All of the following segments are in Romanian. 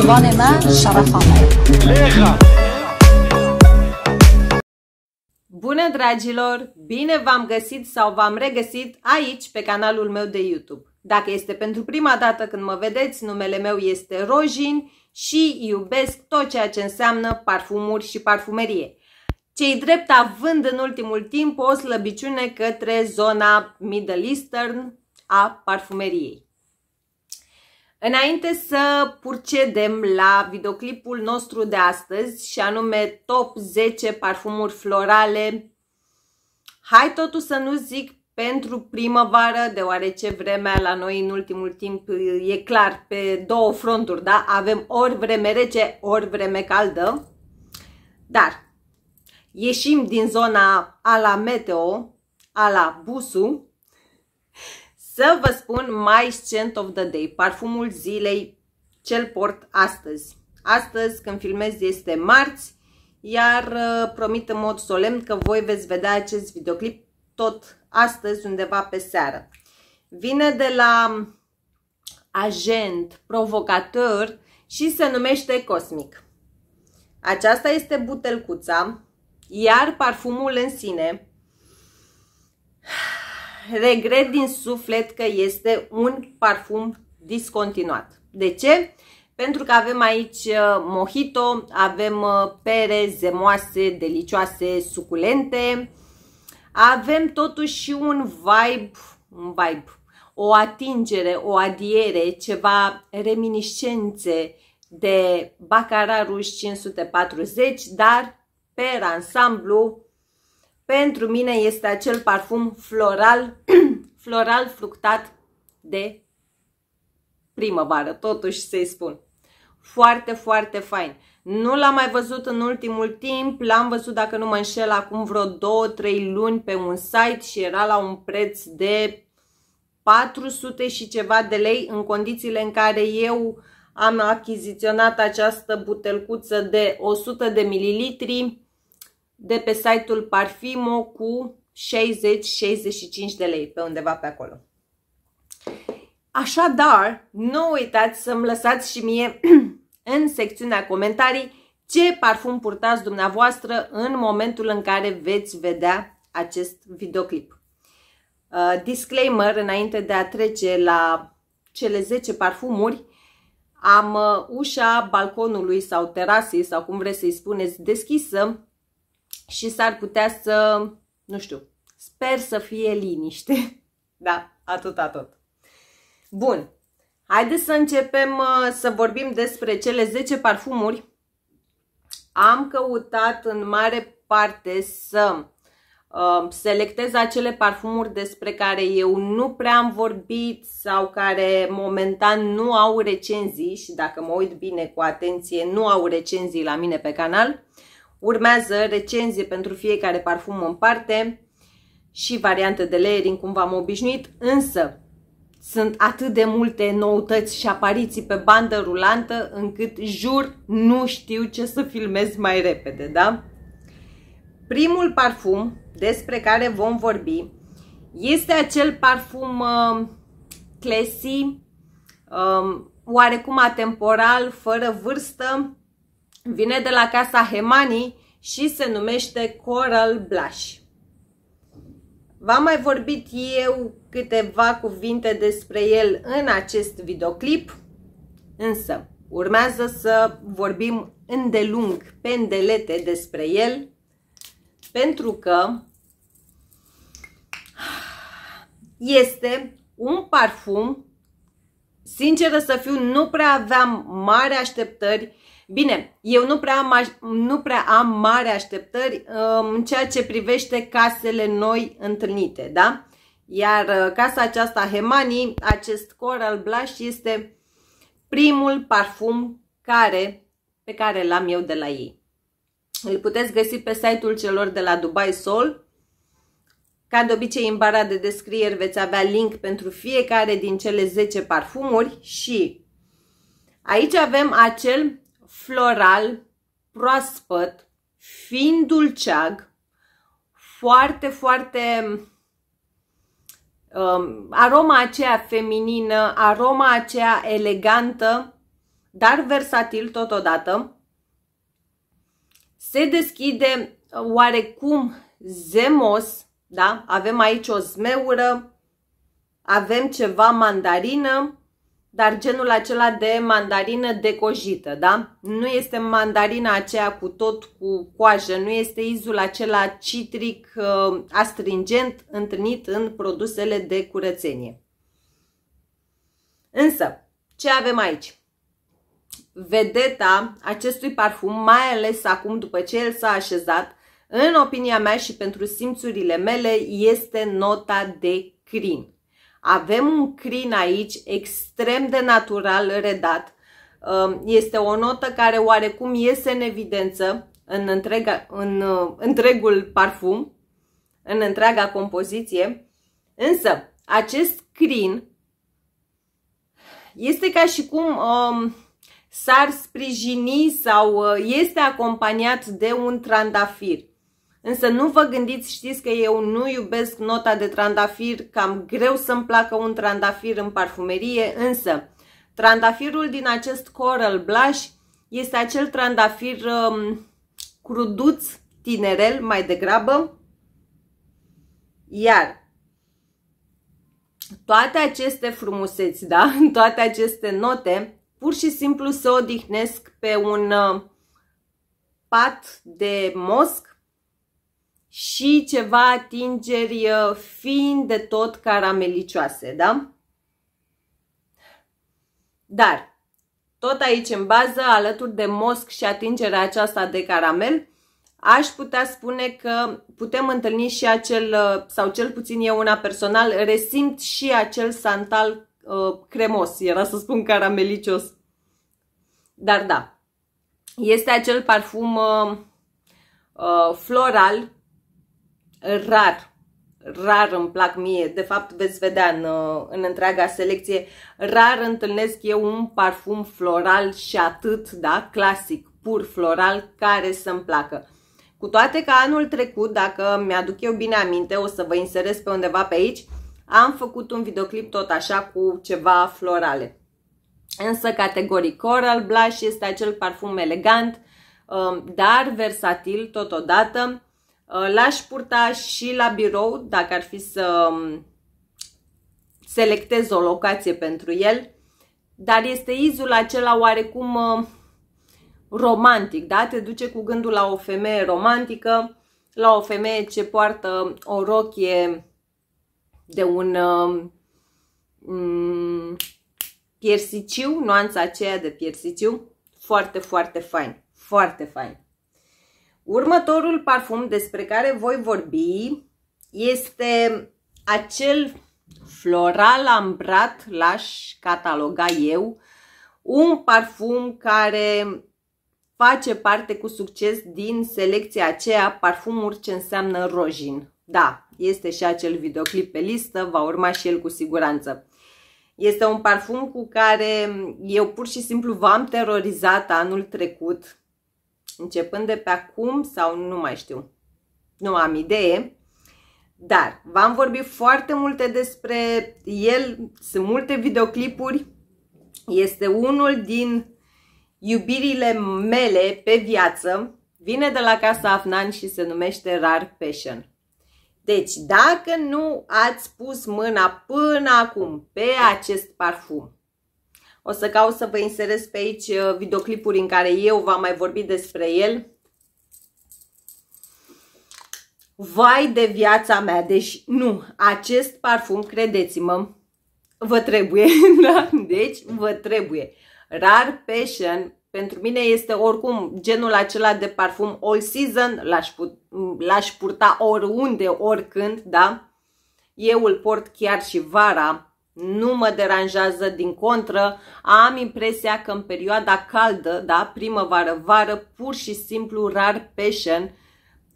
زبان ما Bună dragilor! Bine v-am găsit sau v-am regăsit aici pe canalul meu de YouTube. Dacă este pentru prima dată când mă vedeți, numele meu este Rojin și iubesc tot ceea ce înseamnă parfumuri și parfumerie. Cei drept având în ultimul timp o slăbiciune către zona Middle Eastern a parfumeriei. Înainte să procedem la videoclipul nostru de astăzi și anume top 10 parfumuri florale, hai totul să nu zic pentru primăvară, deoarece vremea la noi în ultimul timp e clar pe două fronturi, da? Avem ori vreme rece, ori vreme caldă. Dar ieșim din zona a la meteo, a la busu să vă spun My Scent of the Day, parfumul zilei, cel port astăzi. Astăzi, când filmez, este marți, iar uh, promit în mod solemn că voi veți vedea acest videoclip tot astăzi, undeva pe seară. Vine de la agent, provocator și se numește Cosmic. Aceasta este butelcuța, iar parfumul în sine regret din suflet că este un parfum discontinuat. De ce? Pentru că avem aici uh, mojito, avem uh, pere zemoase, delicioase, suculente. Avem totuși și un vibe, un vibe, o atingere, o adiere, ceva reminiscențe de Baccarat Rouge 540, dar pe ansamblu pentru mine este acel parfum floral, floral fructat de primăvară, totuși să-i spun. Foarte, foarte fain. Nu l-am mai văzut în ultimul timp, l-am văzut, dacă nu mă înșel, acum vreo 2-3 luni pe un site și era la un preț de 400 și ceva de lei în condițiile în care eu am achiziționat această butelcuță de 100 de mililitri de pe site-ul Parfimo cu 60-65 de lei, pe undeva pe acolo. Așadar, nu uitați să-mi lăsați și mie în secțiunea comentarii ce parfum purtați dumneavoastră în momentul în care veți vedea acest videoclip. Uh, disclaimer, înainte de a trece la cele 10 parfumuri, am uh, ușa balconului sau terasei sau cum vreți să-i spuneți deschisă și s-ar putea să, nu știu, sper să fie liniște. Da, atât, atât. Bun, haideți să începem uh, să vorbim despre cele 10 parfumuri. Am căutat în mare parte să uh, selectez acele parfumuri despre care eu nu prea am vorbit sau care momentan nu au recenzii și dacă mă uit bine cu atenție nu au recenzii la mine pe canal Urmează recenzie pentru fiecare parfum în parte și variante de layering, cum v-am obișnuit, însă sunt atât de multe noutăți și apariții pe bandă rulantă încât jur nu știu ce să filmez mai repede, da? Primul parfum despre care vom vorbi este acel parfum uh, classy, um, oarecum atemporal, fără vârstă, Vine de la casa Hemani și se numește Coral Blush. V-am mai vorbit eu câteva cuvinte despre el în acest videoclip, însă urmează să vorbim îndelung, pendelete despre el, pentru că este un parfum, sinceră să fiu, nu prea aveam mari așteptări Bine, eu nu prea am, nu prea am mare așteptări um, în ceea ce privește casele noi întâlnite, da? Iar uh, casa aceasta Hemani, acest Coral Blush este primul parfum care, pe care l-am eu de la ei. Îl puteți găsi pe site-ul celor de la Dubai Sol. Ca de obicei, în bara de descrieri veți avea link pentru fiecare din cele 10 parfumuri și aici avem acel floral, proaspăt, fin dulceag, foarte, foarte um, aroma aceea feminină, aroma aceea elegantă, dar versatil totodată. Se deschide oarecum zemos, da? Avem aici o zmeură, avem ceva mandarină, dar genul acela de mandarină decojită, da? Nu este mandarina aceea cu tot cu coajă, nu este izul acela citric uh, astringent întâlnit în produsele de curățenie. Însă, ce avem aici? Vedeta acestui parfum, mai ales acum după ce el s-a așezat, în opinia mea și pentru simțurile mele, este nota de crin. Avem un crin aici extrem de natural redat. Um, este o notă care oarecum iese în evidență în, întreg, în uh, întregul parfum, în întreaga compoziție. Însă, acest crin este ca și cum um, s-ar sprijini sau uh, este acompaniat de un trandafir. Însă nu vă gândiți, știți că eu nu iubesc nota de trandafir, cam greu să-mi placă un trandafir în parfumerie, însă trandafirul din acest Coral Blush este acel trandafir um, cruduț, tinerel mai degrabă, iar toate aceste frumuseți, da, toate aceste note, pur și simplu se odihnesc pe un uh, pat de mosc și ceva atingeri uh, fiind de tot caramelicioase, da? Dar, tot aici în bază, alături de mosc și atingerea aceasta de caramel, aș putea spune că putem întâlni și acel, uh, sau cel puțin eu una personal, resimt și acel santal uh, cremos, era să spun caramelicios. Dar da, este acel parfum uh, uh, floral rar, rar îmi plac mie, de fapt veți vedea în, uh, în întreaga selecție, rar întâlnesc eu un parfum floral și atât, da, clasic, pur floral, care să-mi placă. Cu toate că anul trecut, dacă mi-aduc eu bine aminte, o să vă inserez pe undeva pe aici, am făcut un videoclip tot așa cu ceva florale. Însă categoric Coral Blush este acel parfum elegant, uh, dar versatil totodată, Uh, l-aș purta și la birou, dacă ar fi să um, selectez o locație pentru el, dar este izul acela oarecum uh, romantic, da? Te duce cu gândul la o femeie romantică, la o femeie ce poartă o rochie de un um, piersiciu, nuanța aceea de piersiciu, foarte, foarte fain, foarte fain. Următorul parfum despre care voi vorbi este acel floral ambrat, l-aș cataloga eu, un parfum care face parte cu succes din selecția aceea parfumuri ce înseamnă rojin. Da, este și acel videoclip pe listă, va urma și el cu siguranță. Este un parfum cu care eu pur și simplu v-am terorizat anul trecut începând de pe acum sau nu mai știu. Nu am idee. Dar v-am vorbit foarte multe despre el, sunt multe videoclipuri. Este unul din iubirile mele pe viață. Vine de la Casa Afnan și se numește Rar Passion. Deci, dacă nu ați pus mâna până acum pe acest parfum, o să caut să vă inserez pe aici uh, videoclipuri în care eu v-am mai vorbit despre el. Vai de viața mea, deci nu, acest parfum, credeți-mă, vă trebuie, da? Deci vă trebuie. Rar Passion pentru mine este oricum genul acela de parfum all season, l-aș, put, purta oriunde, oricând, da? Eu îl port chiar și vara, nu mă deranjează, din contră, am impresia că în perioada caldă, da, primăvară-vară, pur și simplu rar passion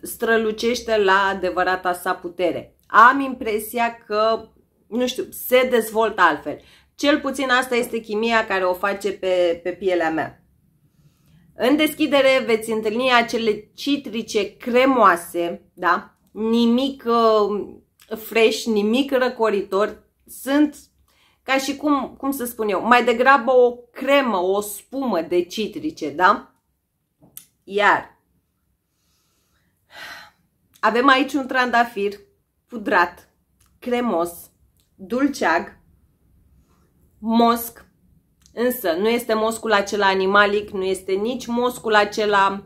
strălucește la adevărata sa putere. Am impresia că, nu știu, se dezvoltă altfel. Cel puțin asta este chimia care o face pe, pe pielea mea. În deschidere veți întâlni acele citrice cremoase, da? Nimic uh, fresh, nimic răcoritor, sunt ca și cum, cum să spun eu, mai degrabă o cremă, o spumă de citrice, da? Iar avem aici un trandafir pudrat, cremos, dulceag, mosc, însă nu este moscul acela animalic, nu este nici moscul acela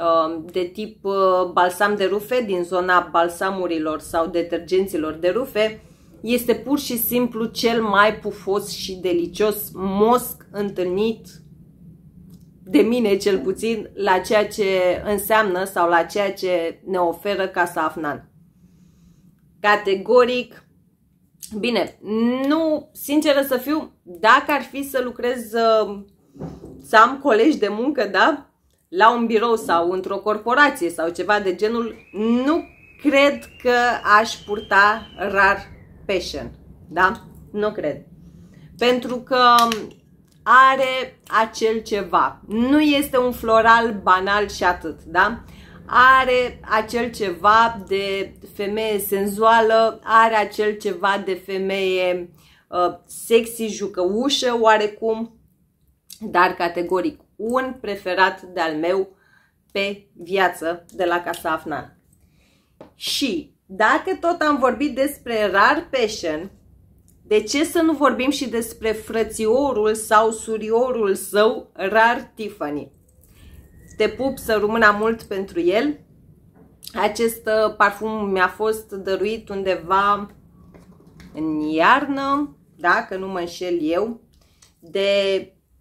uh, de tip uh, balsam de rufe din zona balsamurilor sau detergenților de rufe, este pur și simplu cel mai pufos și delicios mosc întâlnit de mine cel puțin la ceea ce înseamnă sau la ceea ce ne oferă Casa Afnan. Categoric, bine, nu, sinceră să fiu, dacă ar fi să lucrez, uh, să am colegi de muncă, da, la un birou sau într-o corporație sau ceva de genul, nu cred că aș purta rar passion, da? Nu cred. Pentru că are acel ceva. Nu este un floral banal și atât, da? Are acel ceva de femeie senzuală, are acel ceva de femeie uh, sexy, jucăușă oarecum, dar categoric un preferat de-al meu pe viață de la Casa Afnan. Și dacă tot am vorbit despre rar passion, de ce să nu vorbim și despre frățiorul sau suriorul său, rar Tiffany? Te pup să rămână mult pentru el. Acest uh, parfum mi-a fost dăruit undeva în iarnă, dacă nu mă înșel eu, de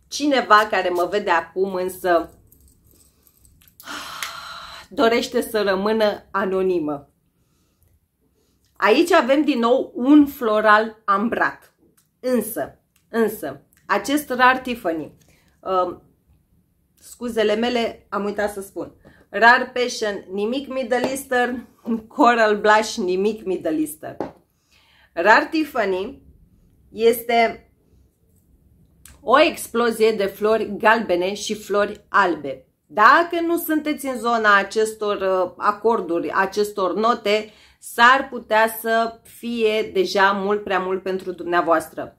cineva care mă vede acum, însă dorește să rămână anonimă. Aici avem din nou un floral ambrat. Însă, însă, acest rar Tiffany, uh, scuzele mele, am uitat să spun, rar passion, nimic middle eastern, coral blush, nimic middle eastern. Rar Tiffany este o explozie de flori galbene și flori albe. Dacă nu sunteți în zona acestor uh, acorduri, acestor note, s-ar putea să fie deja mult prea mult pentru dumneavoastră.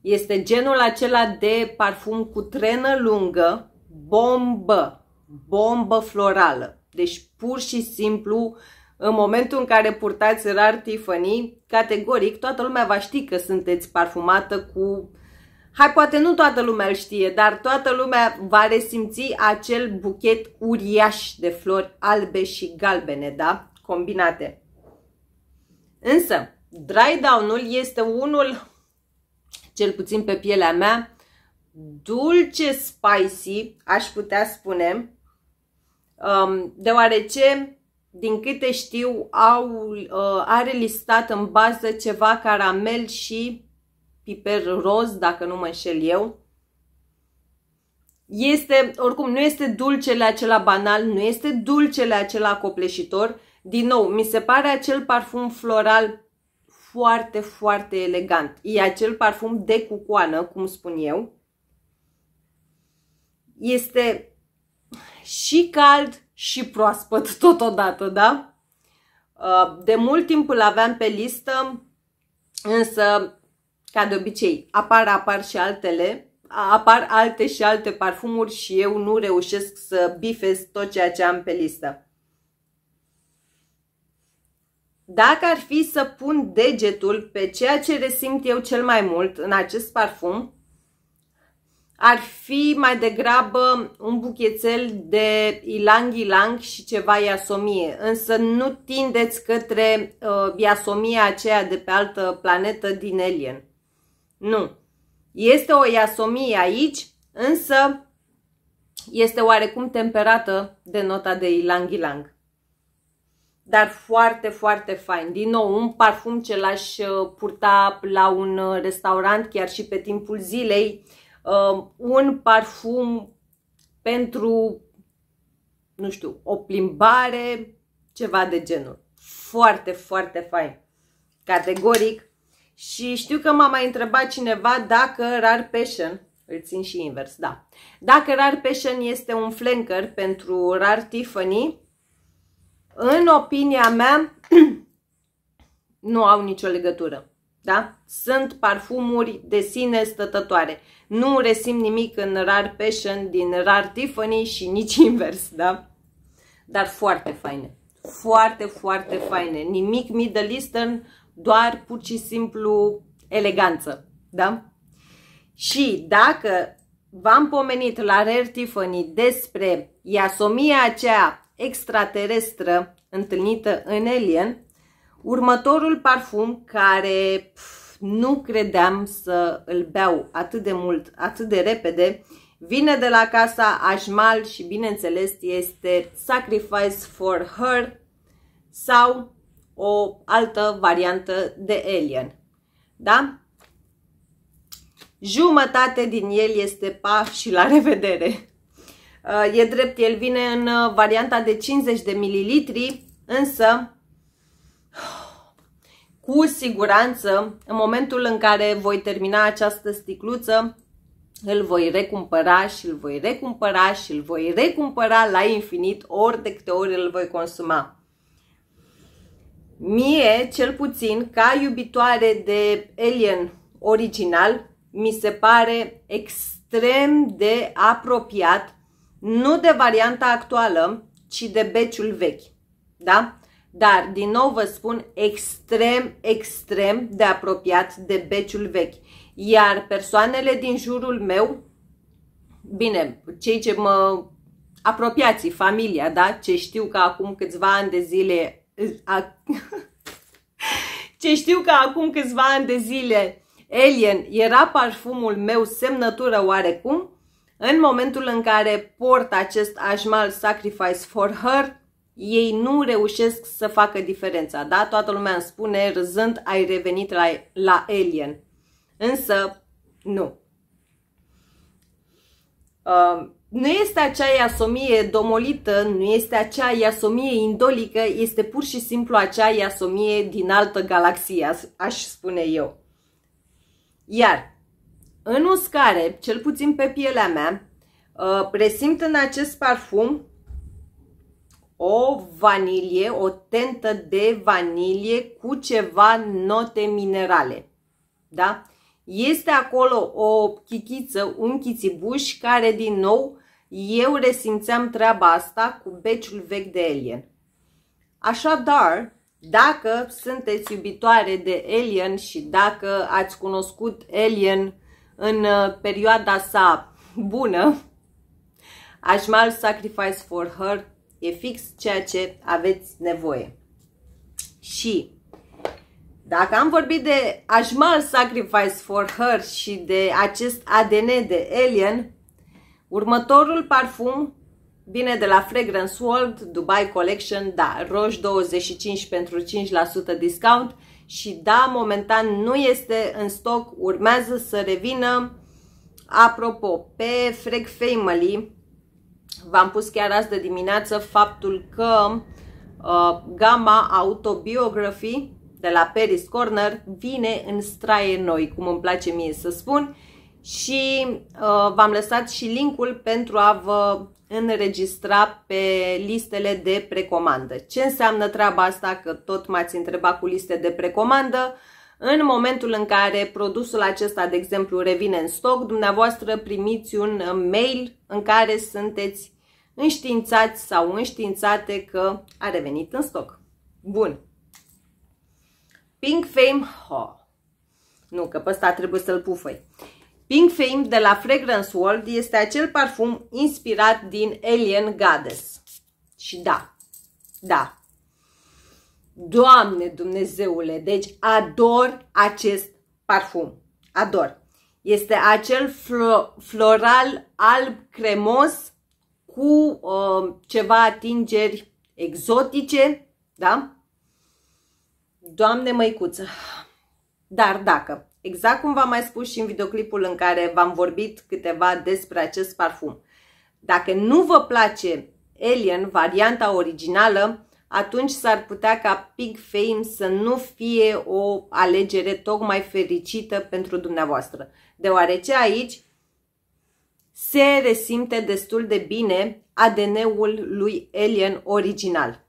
Este genul acela de parfum cu trenă lungă, bombă, bombă florală. Deci pur și simplu, în momentul în care purtați rar Tiffany, categoric, toată lumea va ști că sunteți parfumată cu... Hai, poate nu toată lumea îl știe, dar toată lumea va resimți acel buchet uriaș de flori albe și galbene, da? Combinate. Însă, dry down-ul este unul, cel puțin pe pielea mea, dulce spicy, aș putea spune, um, deoarece, din câte știu, au, uh, are listat în bază ceva caramel și piper roz, dacă nu mă înșel eu. Este, oricum, nu este dulcele acela banal, nu este dulcele acela copleșitor, din nou, mi se pare acel parfum floral foarte, foarte elegant. E acel parfum de cucoană, cum spun eu. Este și cald și proaspăt totodată, da? Uh, de mult timp îl aveam pe listă, însă, ca de obicei, apar, apar și altele, apar alte și alte parfumuri și eu nu reușesc să bifez tot ceea ce am pe listă. Dacă ar fi să pun degetul pe ceea ce resimt eu cel mai mult în acest parfum, ar fi mai degrabă un buchețel de ilang-ilang și ceva iasomie, însă nu tindeți către uh, iasomia aceea de pe altă planetă din Alien. Nu. Este o iasomie aici, însă este oarecum temperată de nota de ilang-ilang dar foarte, foarte fain. Din nou, un parfum ce l-aș uh, purta la un uh, restaurant chiar și pe timpul zilei, uh, un parfum pentru, nu știu, o plimbare, ceva de genul. Foarte, foarte fain. Categoric. Și știu că m-a mai întrebat cineva dacă Rar Passion, îl țin și invers, da. Dacă Rar Passion este un flanker pentru Rar Tiffany, în opinia mea, nu au nicio legătură. Da? Sunt parfumuri de sine stătătoare. Nu resim nimic în Rar Passion, din Rar Tiffany și nici invers, da? Dar foarte faine. Foarte, foarte faine. Nimic Middle Eastern, doar pur și simplu eleganță, da? Și dacă v-am pomenit la Rare Tiffany despre iasomia aceea extraterestră întâlnită în Alien, următorul parfum care pf, nu credeam să îl beau atât de mult, atât de repede, vine de la casa Ajmal și bineînțeles este Sacrifice for Her sau o altă variantă de Alien. Da? Jumătate din el este pa și la revedere! Uh, e drept, el vine în uh, varianta de 50 de mililitri, însă cu siguranță, în momentul în care voi termina această sticluță, îl voi recumpăra și îl voi recumpăra și îl voi recumpăra la infinit ori de câte ori îl voi consuma. Mie, cel puțin, ca iubitoare de Alien original, mi se pare extrem de apropiat nu de varianta actuală, ci de beciul vechi. Da? Dar, din nou vă spun, extrem, extrem de apropiat de beciul vechi. Iar persoanele din jurul meu, bine, cei ce mă apropiații, familia, da? Ce știu că acum câțiva ani de zile... A, ce știu că acum câțiva ani de zile Alien era parfumul meu semnătură oarecum, în momentul în care port acest ajmal Sacrifice for Her, ei nu reușesc să facă diferența, da? Toată lumea îmi spune, râzând, ai revenit la, la Alien. Însă, nu. Uh, nu este acea iasomie domolită, nu este acea iasomie indolică, este pur și simplu acea iasomie din altă galaxie, aș spune eu. Iar în uscare, cel puțin pe pielea mea, uh, presimt în acest parfum o vanilie, o tentă de vanilie cu ceva note minerale. Da? Este acolo o chichiță, un chițibuș care din nou eu resimțeam treaba asta cu beciul vechi de Alien. Așadar, dacă sunteți iubitoare de Alien și dacă ați cunoscut Alien în uh, perioada sa bună, Aș mai Sacrifice for Her e fix ceea ce aveți nevoie. Și dacă am vorbit de aș mai Sacrifice for Her și de acest ADN de Alien, următorul parfum vine de la Fragrance World Dubai Collection, da, roș 25 pentru 5% discount, și da, momentan nu este în stoc, urmează să revină. Apropo, pe Freg Family v-am pus chiar azi de dimineață faptul că uh, gama Autobiography de la Paris Corner vine în straie noi, cum îmi place mie să spun și uh, v-am lăsat și linkul pentru a vă înregistra pe listele de precomandă. Ce înseamnă treaba asta, că tot m-ați întrebat cu liste de precomandă? În momentul în care produsul acesta, de exemplu, revine în stoc, dumneavoastră primiți un uh, mail în care sunteți înștiințați sau înștiințate că a revenit în stoc. Bun. Pink Fame Hall. Nu, că pe ăsta trebuie să-l pufăi. Pink Fame de la Fragrance World este acel parfum inspirat din Alien Goddess. Și da, da. Doamne Dumnezeule, deci ador acest parfum. Ador. Este acel flo floral alb cremos cu uh, ceva atingeri exotice, da? Doamne măicuță! Dar dacă Exact cum v-am mai spus și în videoclipul în care v-am vorbit câteva despre acest parfum. Dacă nu vă place Alien, varianta originală, atunci s-ar putea ca Pig Fame să nu fie o alegere tocmai fericită pentru dumneavoastră, deoarece aici se resimte destul de bine ADN-ul lui Alien original.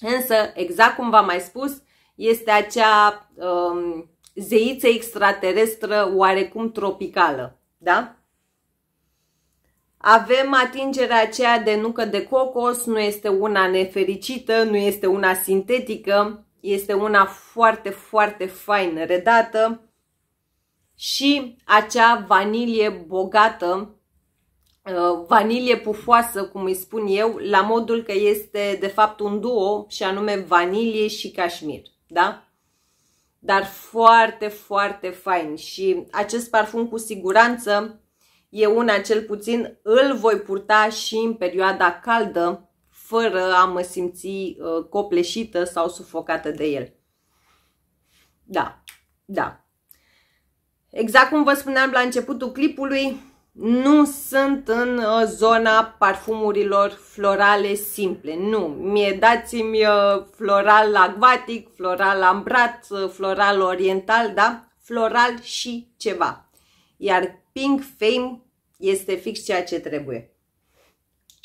Însă, exact cum v-am mai spus, este acea um, zeiță extraterestră oarecum tropicală, da? Avem atingerea aceea de nucă de cocos, nu este una nefericită, nu este una sintetică, este una foarte, foarte faină redată și acea vanilie bogată, uh, vanilie pufoasă, cum îi spun eu, la modul că este de fapt un duo și anume vanilie și cașmir, da? dar foarte, foarte fain și acest parfum cu siguranță e una cel puțin îl voi purta și în perioada caldă fără a mă simți uh, copleșită sau sufocată de el. Da, da. Exact cum vă spuneam la începutul clipului, nu sunt în uh, zona parfumurilor florale simple. Nu, mie dați-mi uh, floral acvatic, floral ambrat, uh, floral oriental, da? Floral și ceva. Iar Pink Fame este fix ceea ce trebuie.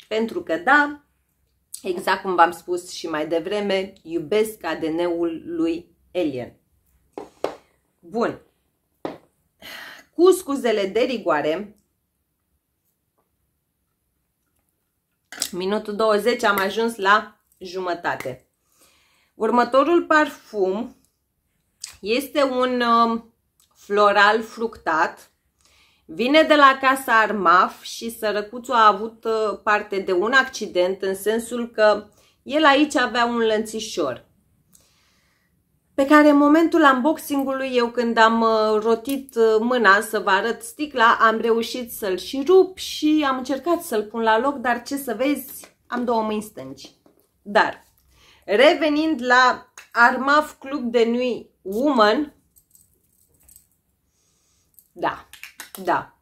Pentru că da, exact cum v-am spus și mai devreme, iubesc ADN-ul lui Alien. Bun. Cu scuzele de rigoare, Minutul 20 am ajuns la jumătate. Următorul parfum este un um, floral fructat. Vine de la casa Armaf și sărăcuțul a avut uh, parte de un accident în sensul că el aici avea un lănțișor pe care în momentul unboxing-ului eu când am uh, rotit uh, mâna să vă arăt sticla, am reușit să-l și rup și am încercat să-l pun la loc, dar ce să vezi, am două mâini stângi. Dar, revenind la Armaf Club de Nui Woman, da, da,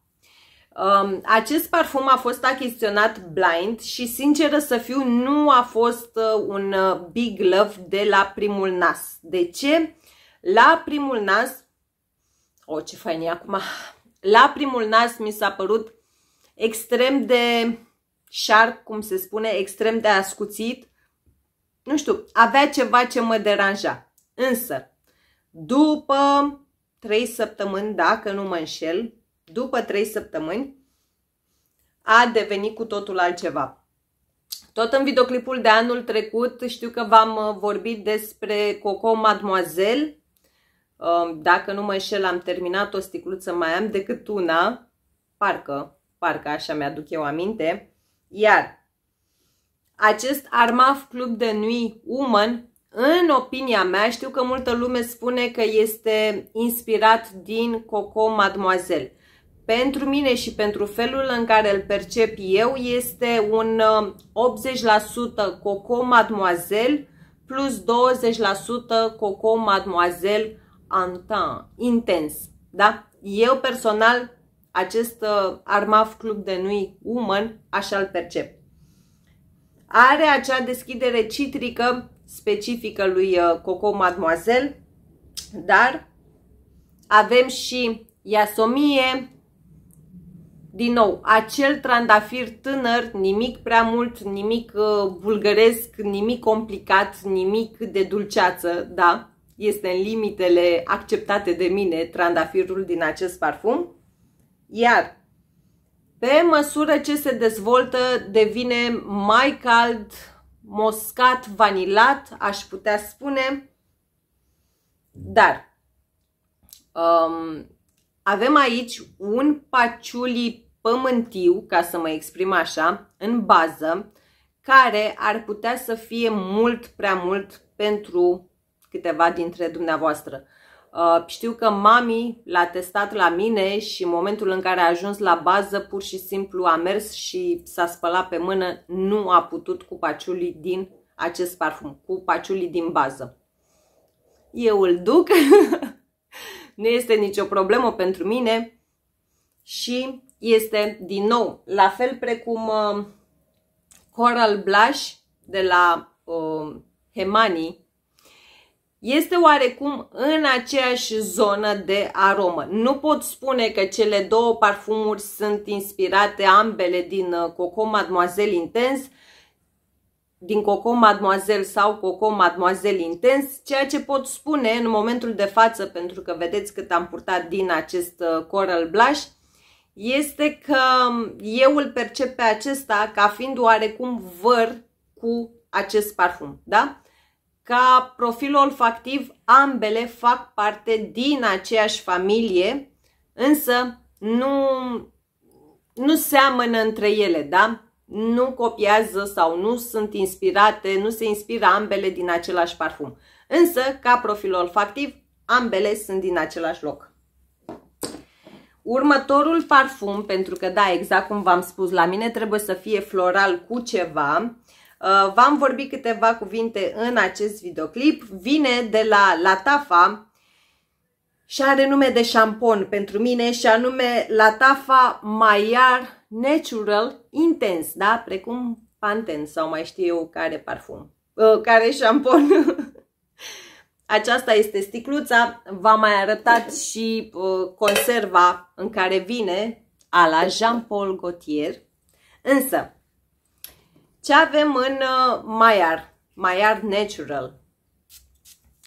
Um, acest parfum a fost achiziționat blind și, sinceră să fiu, nu a fost uh, un uh, big love de la primul nas. De ce? La primul nas, o, oh, ce fain e acum, la primul nas mi s-a părut extrem de sharp, cum se spune, extrem de ascuțit. Nu știu, avea ceva ce mă deranja. Însă, după 3 săptămâni, dacă nu mă înșel, după 3 săptămâni, a devenit cu totul altceva. Tot în videoclipul de anul trecut știu că v-am uh, vorbit despre Coco Mademoiselle. Um, dacă nu mă înșel, am terminat o sticluță, mai am decât una. Parcă, parcă așa mi-aduc eu aminte. Iar acest Armaf Club de Nui Woman, în opinia mea, știu că multă lume spune că este inspirat din Coco Mademoiselle pentru mine și pentru felul în care îl percep eu, este un 80% um, Coco Mademoiselle plus 20% Coco Mademoiselle Antin, intens. Da? Eu personal acest uh, Armaf Club de Nui Woman așa îl percep. Are acea deschidere citrică specifică lui uh, Coco Mademoiselle, dar avem și iasomie, din nou, acel trandafir tânăr, nimic prea mult, nimic uh, bulgăresc, nimic complicat, nimic de dulceață, da? Este în limitele acceptate de mine trandafirul din acest parfum. Iar pe măsură ce se dezvoltă, devine mai cald, moscat, vanilat, aș putea spune. Dar um, avem aici un paciuli pământiu, ca să mă exprim așa, în bază, care ar putea să fie mult prea mult pentru câteva dintre dumneavoastră. Uh, știu că mami l-a testat la mine și în momentul în care a ajuns la bază, pur și simplu a mers și s-a spălat pe mână, nu a putut cu paciulii din acest parfum, cu paciulii din bază. Eu îl duc, nu este nicio problemă pentru mine și este din nou, la fel precum uh, Coral Blush de la uh, Hemani, este oarecum în aceeași zonă de aromă. Nu pot spune că cele două parfumuri sunt inspirate ambele din uh, Coco Mademoiselle Intens, din Coco Mademoiselle sau Coco Mademoiselle Intens, ceea ce pot spune în momentul de față, pentru că vedeți cât am purtat din acest uh, Coral Blush, este că eu îl percep pe acesta ca fiind oarecum văr cu acest parfum, da? Ca profil olfactiv, ambele fac parte din aceeași familie, însă nu, nu seamănă între ele, da? Nu copiază sau nu sunt inspirate, nu se inspiră ambele din același parfum. Însă, ca profil olfactiv, ambele sunt din același loc. Următorul parfum, pentru că da, exact cum v-am spus, la mine trebuie să fie floral cu ceva. Uh, v-am vorbit câteva cuvinte în acest videoclip. Vine de la Latafa și are nume de șampon pentru mine și anume Latafa Maiar Natural Intense, da? Precum Pantene sau mai știu eu care parfum, uh, care șampon. Aceasta este sticluța, v-am mai arătat și uh, conserva în care vine, a la Jean-Paul Gaultier. Însă, ce avem în uh, Maiar, Natural?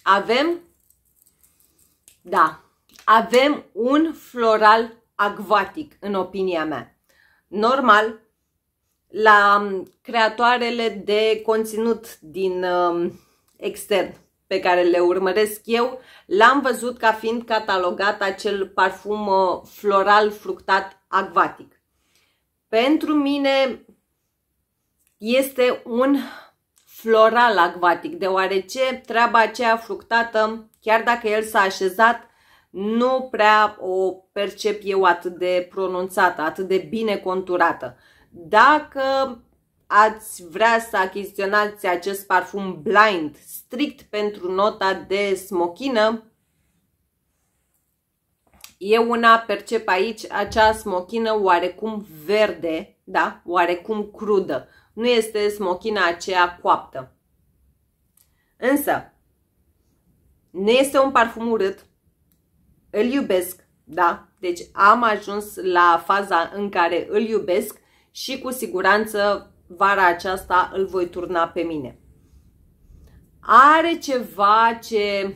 Avem, da, avem un floral acvatic, în opinia mea. Normal, la um, creatoarele de conținut din uh, extern pe care le urmăresc eu, l-am văzut ca fiind catalogat acel parfum uh, floral fructat acvatic. Pentru mine este un floral acvatic, deoarece treaba aceea fructată, chiar dacă el s-a așezat, nu prea o percep eu atât de pronunțată, atât de bine conturată. Dacă ați vrea să achiziționați acest parfum blind, strict pentru nota de smochină, eu una percep aici acea smochină oarecum verde, da, oarecum crudă. Nu este smochina aceea coaptă. Însă, nu este un parfum urât, îl iubesc, da, deci am ajuns la faza în care îl iubesc și cu siguranță vara aceasta îl voi turna pe mine. Are ceva ce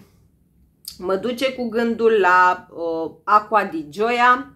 mă duce cu gândul la uh, Aqua di Gioia,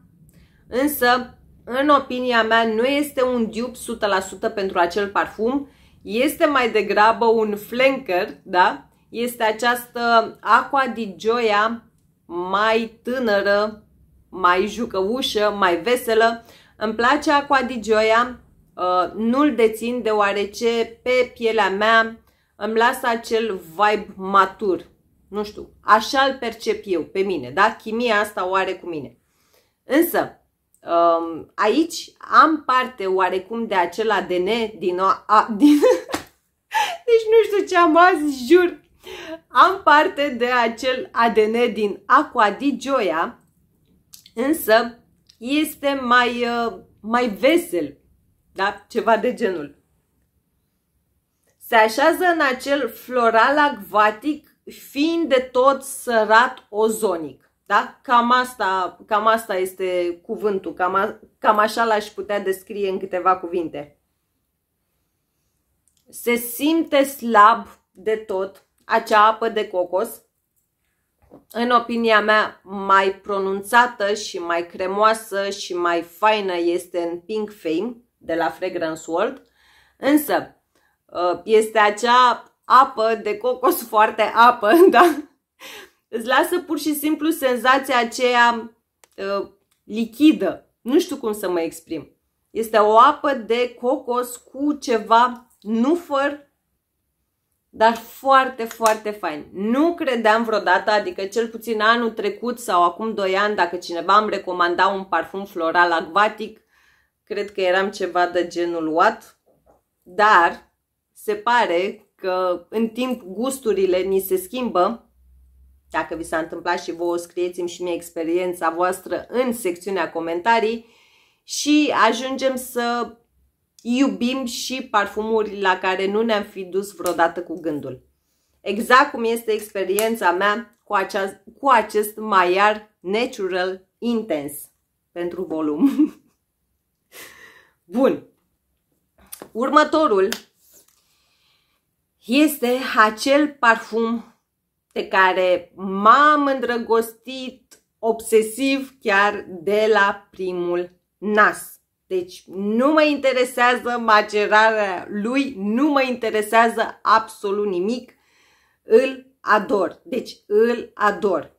însă, în opinia mea, nu este un dup 100% pentru acel parfum, este mai degrabă un flanker, da? Este această Aqua di Gioia mai tânără, mai jucăușă, mai veselă. Îmi place Aqua di Gioia, Uh, nu-l dețin deoarece pe pielea mea îmi lasă acel vibe matur. Nu știu, așa îl percep eu pe mine, da? Chimia asta o are cu mine. Însă, um, aici am parte oarecum de acel ADN din... O, a, din deci nu știu ce am azi, jur. Am parte de acel ADN din Aqua di Gioia, însă este mai, uh, mai vesel, da? Ceva de genul. Se așează în acel floral acvatic fiind de tot sărat ozonic. Da? Cam, asta, cam asta este cuvântul, cam, a, cam așa l-aș putea descrie în câteva cuvinte. Se simte slab de tot acea apă de cocos, în opinia mea, mai pronunțată și mai cremoasă și mai faină este în Pink Fame, de la Fragrance World, însă uh, este acea apă de cocos foarte apă, da? Îți lasă pur și simplu senzația aceea uh, lichidă. Nu știu cum să mă exprim. Este o apă de cocos cu ceva nufăr, dar foarte, foarte fain. Nu credeam vreodată, adică cel puțin anul trecut sau acum 2 ani, dacă cineva îmi recomanda un parfum floral acvatic, cred că eram ceva de genul what, dar se pare că în timp gusturile ni se schimbă. Dacă vi s-a întâmplat și vouă, scrieți-mi și mie experiența voastră în secțiunea comentarii și ajungem să iubim și parfumuri la care nu ne-am fi dus vreodată cu gândul. Exact cum este experiența mea cu, acea, cu acest maiar natural intens pentru volum. Bun. Următorul este acel parfum de care m-am îndrăgostit obsesiv chiar de la primul nas. Deci nu mă interesează macerarea lui, nu mă interesează absolut nimic, îl ador. Deci îl ador.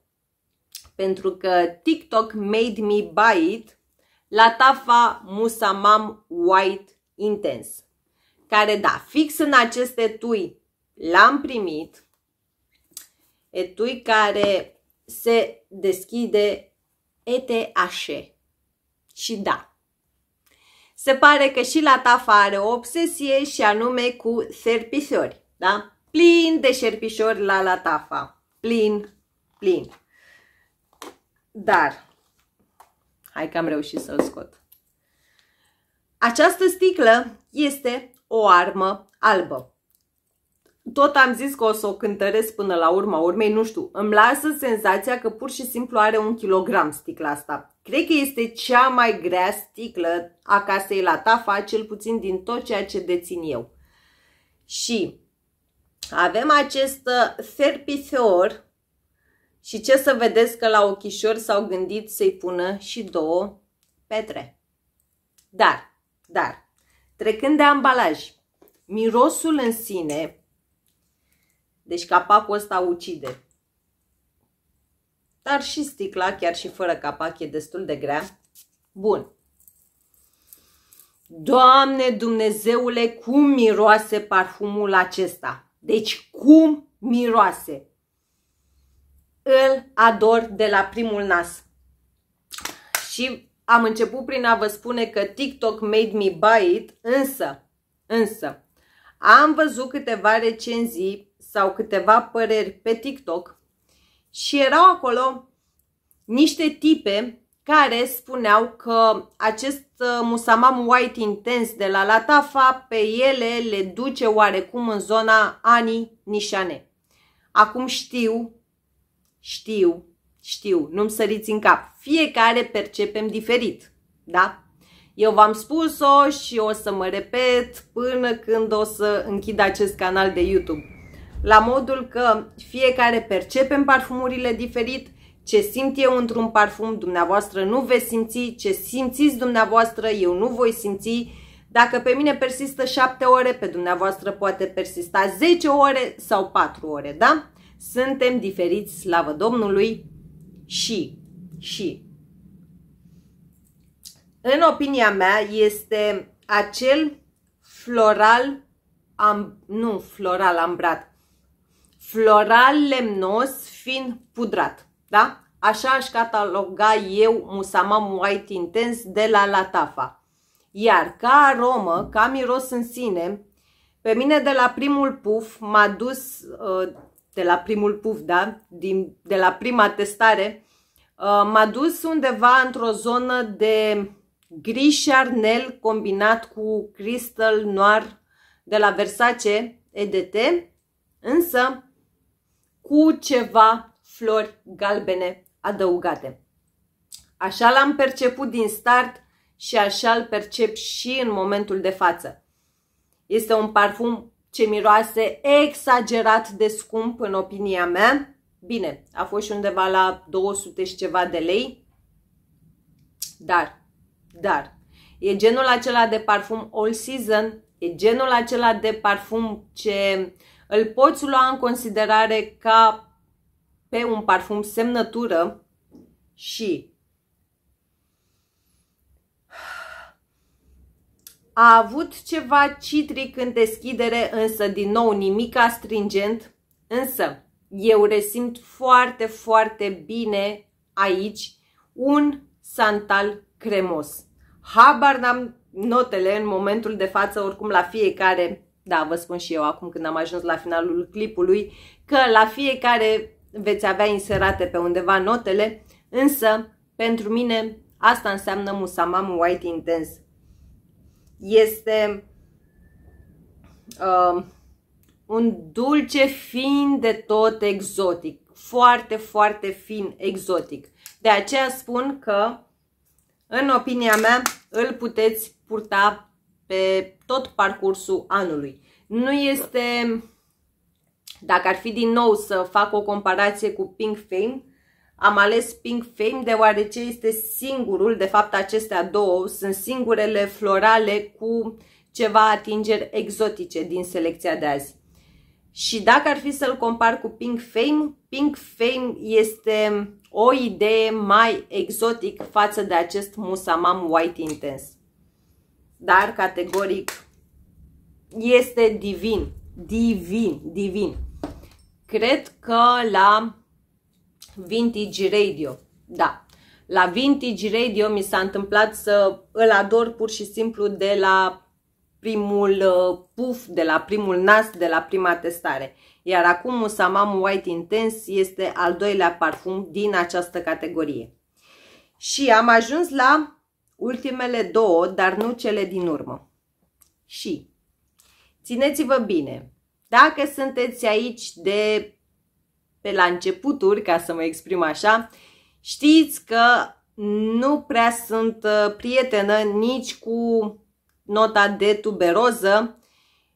Pentru că TikTok made me buy it la tafa Musamam White Intens, care, da, fix în acest etui l-am primit, etui care se deschide ETH. Și da, se pare că și la tafa are o obsesie și anume cu serpișori, da? Plin de șerpișori la la tafa. Plin, plin. Dar Hai că am reușit să-l scot. Această sticlă este o armă albă. Tot am zis că o să o cântăresc până la urma urmei, nu știu, îmi lasă senzația că pur și simplu are un kilogram sticla asta. Cred că este cea mai grea sticlă a casei la tafa, cel puțin din tot ceea ce dețin eu. Și avem acest uh, ferpiseor, și ce să vedeți că la ochișori s-au gândit să-i pună și două petre. Dar, dar, trecând de ambalaj, mirosul în sine, deci capacul ăsta ucide, dar și sticla, chiar și fără capac, e destul de grea. Bun. Doamne Dumnezeule, cum miroase parfumul acesta? Deci cum miroase? îl ador de la primul nas. Și am început prin a vă spune că TikTok made me buy it, însă, însă, am văzut câteva recenzii sau câteva păreri pe TikTok și erau acolo niște tipe care spuneau că acest ă, musamam white intens de la Latafa pe ele le duce oarecum în zona anii nișane. Acum știu știu, știu, nu-mi săriți în cap. Fiecare percepem diferit, da? Eu v-am spus-o și o să mă repet până când o să închid acest canal de YouTube. La modul că fiecare percepem parfumurile diferit, ce simt eu într-un parfum, dumneavoastră nu veți simți, ce simțiți dumneavoastră, eu nu voi simți. Dacă pe mine persistă 7 ore, pe dumneavoastră poate persista 10 ore sau 4 ore, da? Suntem diferiți, slavă Domnului, și, și. În opinia mea este acel floral, am, nu floral ambrat, floral lemnos fiind pudrat, da? Așa aș cataloga eu Musama white intens de la Latafa. Iar ca aromă, ca miros în sine, pe mine de la primul puf m-a dus uh, de la primul puf, da? Din, de la prima testare, uh, m-a dus undeva într-o zonă de gri și arnel combinat cu cristal noir de la Versace EDT, însă cu ceva flori galbene adăugate. Așa l-am perceput din start și așa îl percep și în momentul de față. Este un parfum ce miroase exagerat de scump în opinia mea. Bine, a fost și undeva la 200 și ceva de lei, dar, dar, e genul acela de parfum all season, e genul acela de parfum ce îl poți lua în considerare ca pe un parfum semnătură și A avut ceva citric în deschidere, însă din nou nimic astringent. Însă eu resimt foarte, foarte bine aici un santal cremos. Habar n-am notele în momentul de față, oricum la fiecare, da, vă spun și eu acum când am ajuns la finalul clipului, că la fiecare veți avea inserate pe undeva notele, însă pentru mine asta înseamnă musamam White Intense este uh, un dulce fin de tot exotic. Foarte, foarte fin exotic. De aceea spun că, în opinia mea, îl puteți purta pe tot parcursul anului. Nu este, dacă ar fi din nou să fac o comparație cu Pink Fame, am ales Pink Fame deoarece este singurul, de fapt acestea două sunt singurele florale cu ceva atingeri exotice din selecția de azi. Și dacă ar fi să-l compar cu Pink Fame, Pink Fame este o idee mai exotic față de acest Musamam White Intense, Dar categoric este divin, divin, divin. Cred că la Vintage Radio. Da, la Vintage Radio mi s-a întâmplat să îl ador pur și simplu de la primul uh, puf, de la primul nas, de la prima testare. Iar acum Musamam White Intense este al doilea parfum din această categorie. Și am ajuns la ultimele două, dar nu cele din urmă. Și țineți-vă bine, dacă sunteți aici de pe la începuturi, ca să mă exprim așa, știți că nu prea sunt uh, prietenă nici cu nota de tuberoză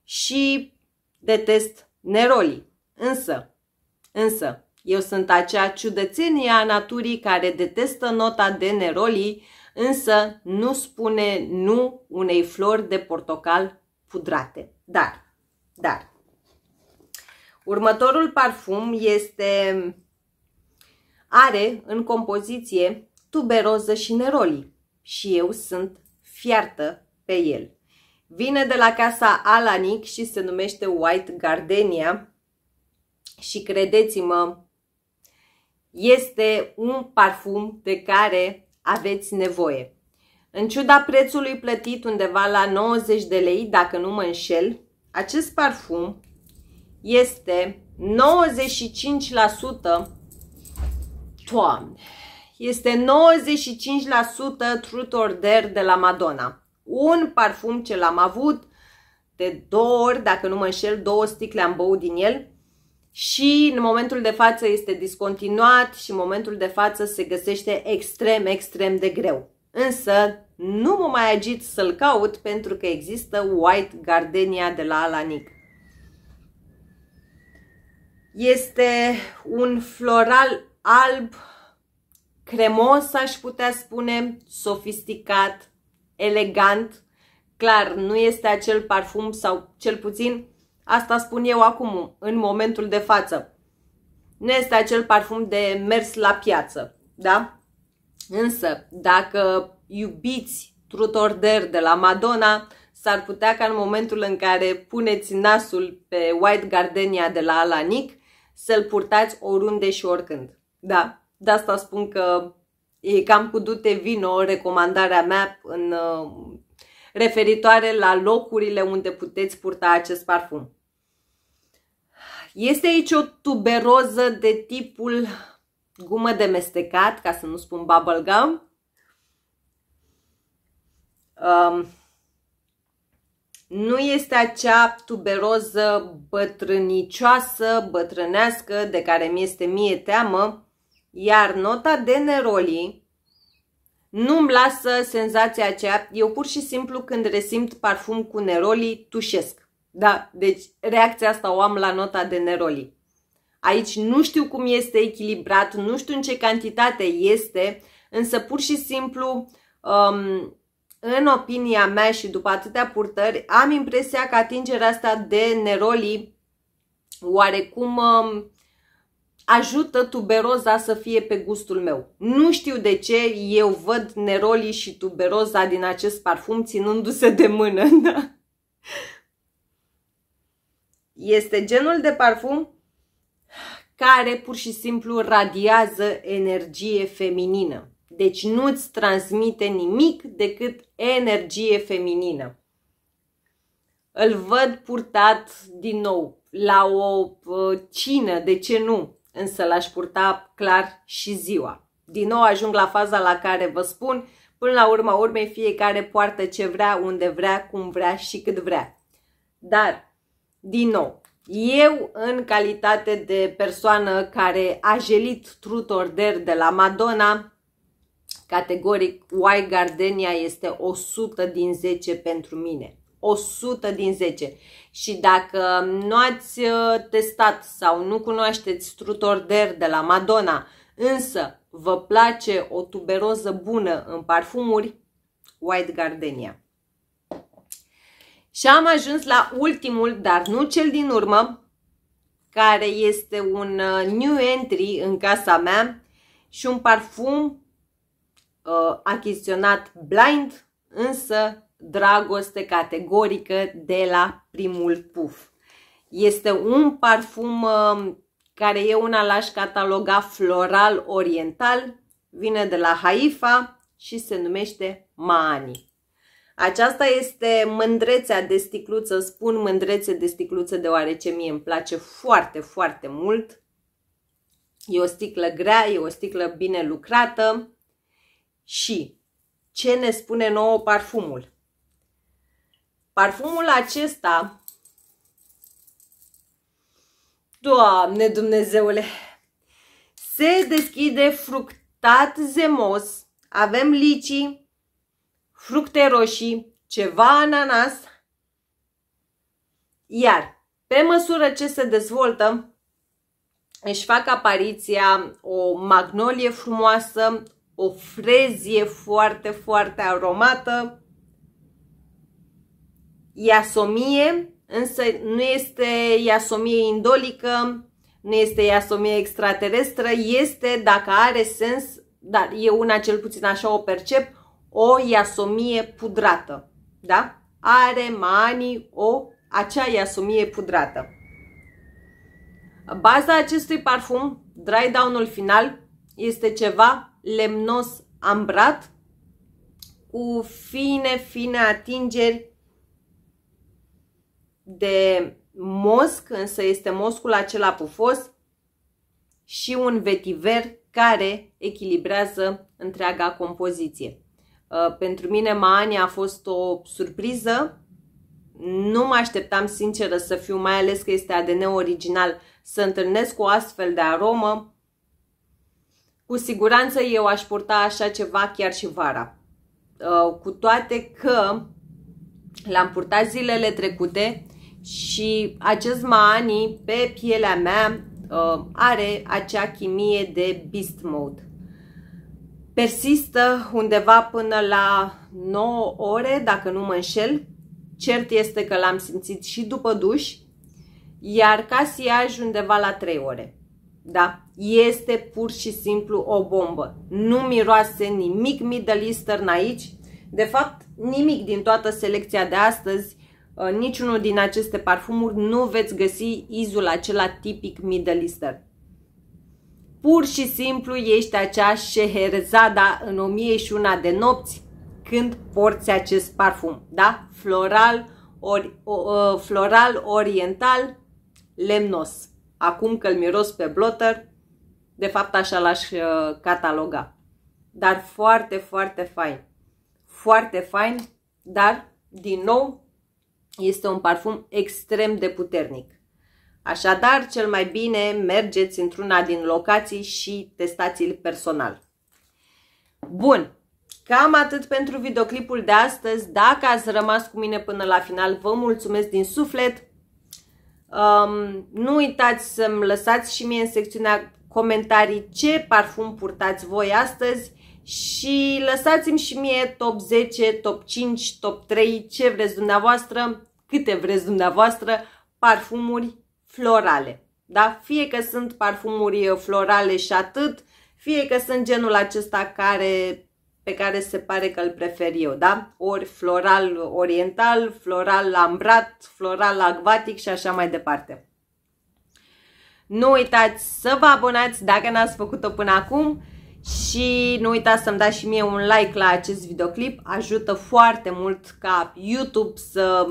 și detest neroli. Însă, însă, eu sunt acea ciudățenie a naturii care detestă nota de neroli, însă nu spune nu unei flori de portocal pudrate. Dar, dar, Următorul parfum este are în compoziție tuberoză și neroli și eu sunt fiartă pe el. Vine de la casa Alanic și se numește White Gardenia și credeți-mă, este un parfum de care aveți nevoie. În ciuda prețului plătit undeva la 90 de lei, dacă nu mă înșel, acest parfum este 95% toamne. Este 95% Truth or Dare de la Madonna. Un parfum ce l-am avut de două ori, dacă nu mă înșel, două sticle am băut din el și în momentul de față este discontinuat și în momentul de față se găsește extrem, extrem de greu. Însă nu mă mai agit să-l caut pentru că există White Gardenia de la Alanic. Este un floral alb, cremos, aș putea spune, sofisticat, elegant. Clar, nu este acel parfum sau cel puțin, asta spun eu acum, în momentul de față. Nu este acel parfum de mers la piață, da? Însă, dacă iubiți Trut de la Madonna, s-ar putea ca în momentul în care puneți nasul pe White Gardenia de la Alanic să-l purtați oriunde și oricând. Da, de asta spun că e cam cu dute vino recomandarea mea în uh, referitoare la locurile unde puteți purta acest parfum. Este aici o tuberoză de tipul gumă de mestecat, ca să nu spun bubblegum. Um, nu este acea tuberoză bătrânicioasă, bătrânească, de care mi este mie teamă, iar nota de neroli nu-mi lasă senzația aceea. Eu pur și simplu când resimt parfum cu neroli, tușesc. Da, deci reacția asta o am la nota de neroli. Aici nu știu cum este echilibrat, nu știu în ce cantitate este, însă pur și simplu um, în opinia mea și după atâtea purtări, am impresia că atingerea asta de neroli oarecum um, ajută tuberoza să fie pe gustul meu. Nu știu de ce eu văd neroli și tuberoza din acest parfum ținându-se de mână. Da? Este genul de parfum care pur și simplu radiază energie feminină. Deci nu-ți transmite nimic decât energie feminină. Îl văd purtat din nou la o uh, cină, de ce nu? Însă l-aș purta clar și ziua. Din nou ajung la faza la care vă spun, până la urma urmei fiecare poartă ce vrea, unde vrea, cum vrea și cât vrea. Dar, din nou, eu, în calitate de persoană care a jelit trutor de la Madonna, Categoric, White Gardenia este 100 din 10 pentru mine. 100 din 10. Și dacă nu ați uh, testat sau nu cunoașteți der de la Madonna, însă vă place o tuberoză bună în parfumuri, White Gardenia. Și am ajuns la ultimul, dar nu cel din urmă, care este un uh, new entry în casa mea și un parfum uh, achiziționat blind, însă dragoste categorică de la primul puf. Este un parfum uh, care e una l-aș cataloga floral oriental, vine de la Haifa și se numește Mani. Aceasta este mândrețea de sticluță, spun mândrețe de sticluță deoarece mie îmi place foarte, foarte mult. E o sticlă grea, e o sticlă bine lucrată, și ce ne spune nouă parfumul. Parfumul acesta, Doamne Dumnezeule, se deschide fructat zemos, avem licii, fructe roșii, ceva ananas, iar pe măsură ce se dezvoltă, își fac apariția o magnolie frumoasă, o frezie foarte, foarte aromată. Iasomie, însă nu este iasomie indolică, nu este iasomie extraterestră, este, dacă are sens, dar e una cel puțin așa o percep, o iasomie pudrată, da? Are mani o acea iasomie pudrată. Baza acestui parfum, dry down-ul final, este ceva lemnos ambrat cu fine, fine atingeri de mosc, însă este moscul acela pufos și un vetiver care echilibrează întreaga compoziție. Uh, pentru mine Maani a fost o surpriză, nu mă așteptam sinceră să fiu, mai ales că este ADN original, să întâlnesc o astfel de aromă, cu siguranță eu aș purta așa ceva chiar și vara. Uh, cu toate că l-am purtat zilele trecute și acest Mani pe pielea mea uh, are acea chimie de beast mode. Persistă undeva până la 9 ore, dacă nu mă înșel. Cert este că l-am simțit și după duș, iar casiaj undeva la 3 ore. Da, este pur și simplu o bombă. Nu miroase nimic Middle Eastern aici. De fapt, nimic din toată selecția de astăzi, uh, niciunul din aceste parfumuri nu veți găsi izul acela tipic Middle Eastern. Pur și simplu ești acea șeherzada în 1001 de nopți când porți acest parfum, da? Floral, ori, o, uh, floral oriental, lemnos. Acum că îl miros pe blotter, de fapt, așa l-aș uh, cataloga. Dar foarte, foarte fain. Foarte fain, dar, din nou, este un parfum extrem de puternic. Așadar, cel mai bine mergeți într-una din locații și testați-l personal. Bun, cam atât pentru videoclipul de astăzi. Dacă ați rămas cu mine până la final, vă mulțumesc din suflet. Um, nu uitați să-mi lăsați și mie în secțiunea comentarii ce parfum purtați voi astăzi și lăsați-mi și mie top 10, top 5, top 3, ce vreți dumneavoastră, câte vreți dumneavoastră, parfumuri florale. Da? Fie că sunt parfumuri florale și atât, fie că sunt genul acesta care, pe care se pare că îl prefer eu, da? Ori floral oriental, floral ambrat, floral acvatic și așa mai departe. Nu uitați să vă abonați dacă n-ați făcut-o până acum și nu uitați să-mi dați și mie un like la acest videoclip. Ajută foarte mult ca YouTube să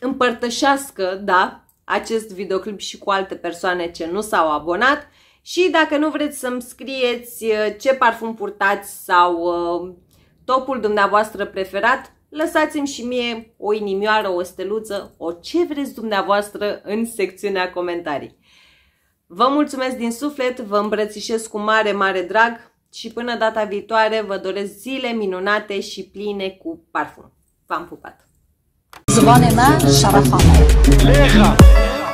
împărtășească, da, acest videoclip și cu alte persoane ce nu s-au abonat. Și dacă nu vreți să-mi scrieți uh, ce parfum purtați sau uh, topul dumneavoastră preferat, Lăsați-mi și mie o inimioară, o steluță, o ce vreți dumneavoastră în secțiunea comentarii. Vă mulțumesc din suflet, vă îmbrățișez cu mare, mare drag și până data viitoare vă doresc zile minunate și pline cu parfum. V-am pupat! زبان من